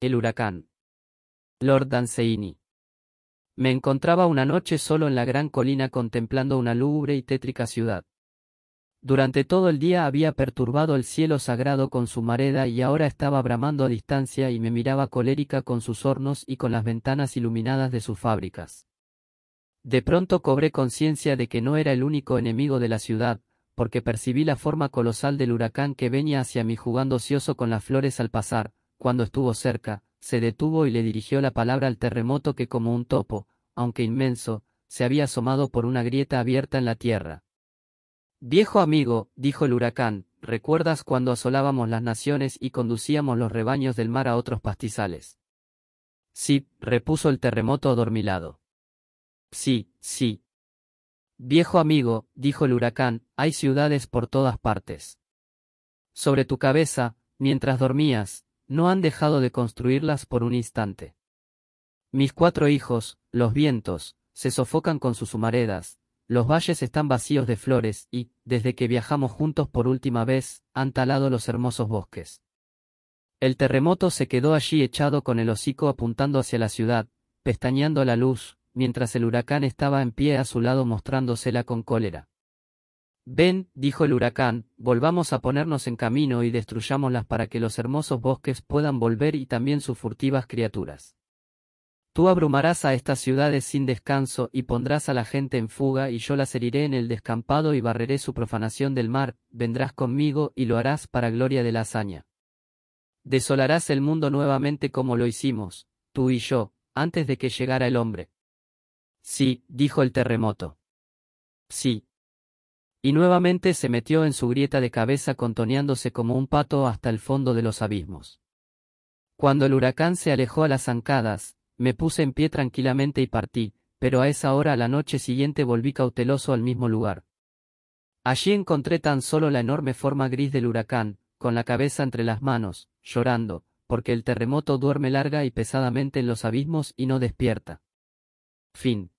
El huracán. Lord Danseini. Me encontraba una noche solo en la gran colina contemplando una lúgubre y tétrica ciudad. Durante todo el día había perturbado el cielo sagrado con su mareda y ahora estaba bramando a distancia y me miraba colérica con sus hornos y con las ventanas iluminadas de sus fábricas. De pronto cobré conciencia de que no era el único enemigo de la ciudad, porque percibí la forma colosal del huracán que venía hacia mí jugando ocioso con las flores al pasar, cuando estuvo cerca, se detuvo y le dirigió la palabra al terremoto que como un topo, aunque inmenso, se había asomado por una grieta abierta en la tierra. Viejo amigo, dijo el huracán, ¿recuerdas cuando asolábamos las naciones y conducíamos los rebaños del mar a otros pastizales? Sí, repuso el terremoto adormilado. Sí, sí. Viejo amigo, dijo el huracán, hay ciudades por todas partes. Sobre tu cabeza, mientras dormías, no han dejado de construirlas por un instante. Mis cuatro hijos, los vientos, se sofocan con sus humaredas, los valles están vacíos de flores y, desde que viajamos juntos por última vez, han talado los hermosos bosques. El terremoto se quedó allí echado con el hocico apuntando hacia la ciudad, pestañeando la luz, mientras el huracán estaba en pie a su lado mostrándosela con cólera. Ven, dijo el huracán, volvamos a ponernos en camino y destruyámoslas para que los hermosos bosques puedan volver y también sus furtivas criaturas. Tú abrumarás a estas ciudades sin descanso y pondrás a la gente en fuga y yo las heriré en el descampado y barreré su profanación del mar, vendrás conmigo y lo harás para gloria de la hazaña. Desolarás el mundo nuevamente como lo hicimos, tú y yo, antes de que llegara el hombre. Sí, dijo el terremoto. Sí, y nuevamente se metió en su grieta de cabeza contoneándose como un pato hasta el fondo de los abismos. Cuando el huracán se alejó a las zancadas, me puse en pie tranquilamente y partí, pero a esa hora la noche siguiente volví cauteloso al mismo lugar. Allí encontré tan solo la enorme forma gris del huracán, con la cabeza entre las manos, llorando, porque el terremoto duerme larga y pesadamente en los abismos y no despierta. Fin.